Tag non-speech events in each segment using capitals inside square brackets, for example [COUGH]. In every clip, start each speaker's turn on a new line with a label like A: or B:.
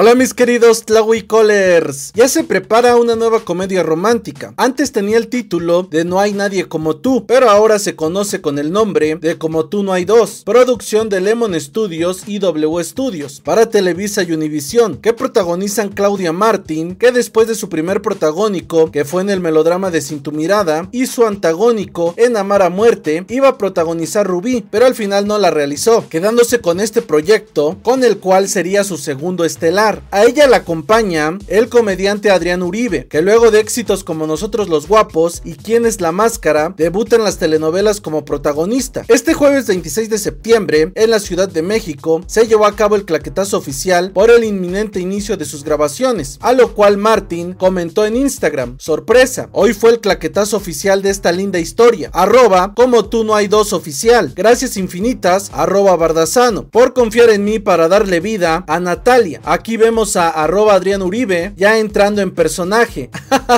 A: Hola mis queridos Collers. ya se prepara una nueva comedia romántica. Antes tenía el título de No hay nadie como tú, pero ahora se conoce con el nombre de Como tú no hay dos, producción de Lemon Studios y W Studios para Televisa y Univision, que protagonizan Claudia Martin, que después de su primer protagónico, que fue en el melodrama de Sin tu mirada, y su antagónico en Amar a muerte, iba a protagonizar Rubí, pero al final no la realizó, quedándose con este proyecto, con el cual sería su segundo estelar. A ella la acompaña el comediante Adrián Uribe, que luego de éxitos como Nosotros los Guapos y Quién es la Máscara, debuta en las telenovelas como protagonista. Este jueves 26 de septiembre, en la Ciudad de México, se llevó a cabo el claquetazo oficial por el inminente inicio de sus grabaciones, a lo cual Martín comentó en Instagram, sorpresa, hoy fue el claquetazo oficial de esta linda historia, arroba como tú no hay dos oficial, gracias infinitas, arroba bardazano, por confiar en mí para darle vida a Natalia, a vemos a arroba Adrián Uribe ya entrando en personaje.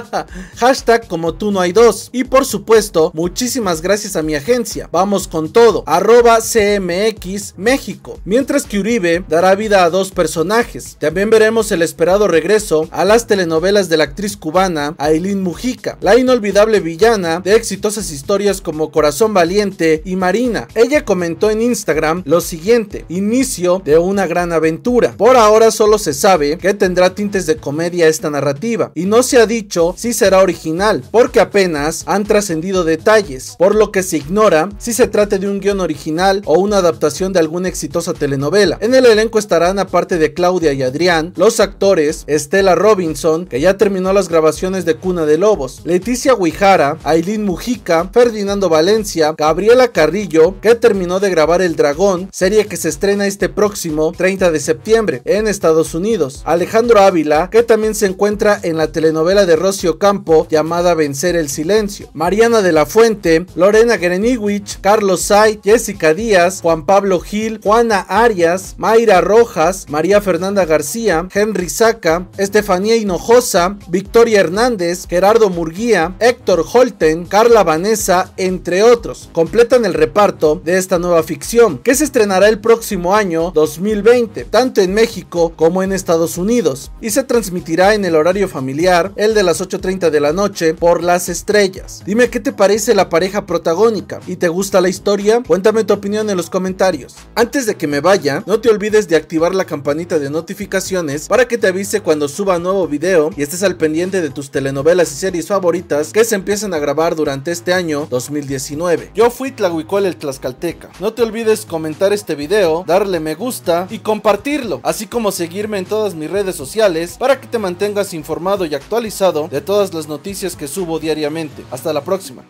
A: [LAUGHS] Hashtag como tú no hay dos. Y por supuesto, muchísimas gracias a mi agencia. Vamos con todo. Arroba CMX México. Mientras que Uribe dará vida a dos personajes. También veremos el esperado regreso a las telenovelas de la actriz cubana Aileen Mujica. La inolvidable villana de exitosas historias como Corazón Valiente y Marina. Ella comentó en Instagram lo siguiente. Inicio de una gran aventura. Por ahora solo se sabe que tendrá tintes de comedia esta narrativa y no se ha dicho si será original porque apenas han trascendido detalles, por lo que se ignora si se trate de un guión original o una adaptación de alguna exitosa telenovela. En el elenco estarán aparte de Claudia y Adrián, los actores Estela Robinson, que ya terminó las grabaciones de Cuna de Lobos, Leticia Guijara, Aileen Mujica, Ferdinando Valencia, Gabriela Carrillo, que terminó de grabar El Dragón, serie que se estrena este próximo 30 de septiembre en Estados Unidos. Alejandro Ávila, que también se encuentra en la telenovela de Rocio Campo llamada Vencer el Silencio. Mariana de la Fuente, Lorena Greniwich, Carlos Say, Jessica Díaz, Juan Pablo Gil, Juana Arias, Mayra Rojas, María Fernanda García, Henry Saca, Estefanía Hinojosa, Victoria Hernández, Gerardo Murguía, Héctor Holten, Carla Vanessa, entre otros, completan el reparto de esta nueva ficción que se estrenará el próximo año 2020, tanto en México como en Estados Unidos, y se transmitirá en el horario familiar, el de las 8.30 de la noche, por las estrellas. Dime qué te parece la pareja protagónica y te gusta la historia, cuéntame tu opinión en los comentarios. Antes de que me vaya, no te olvides de activar la campanita de notificaciones para que te avise cuando suba nuevo video y estés al pendiente de tus telenovelas y series favoritas que se empiezan a grabar durante este año 2019. Yo fui Tlahuicol el Tlaxcalteca. No te olvides comentar este video, darle me gusta y compartirlo, así como seguirme en todas mis redes sociales para que te mantengas informado y actualizado de todas las noticias que subo diariamente. Hasta la próxima.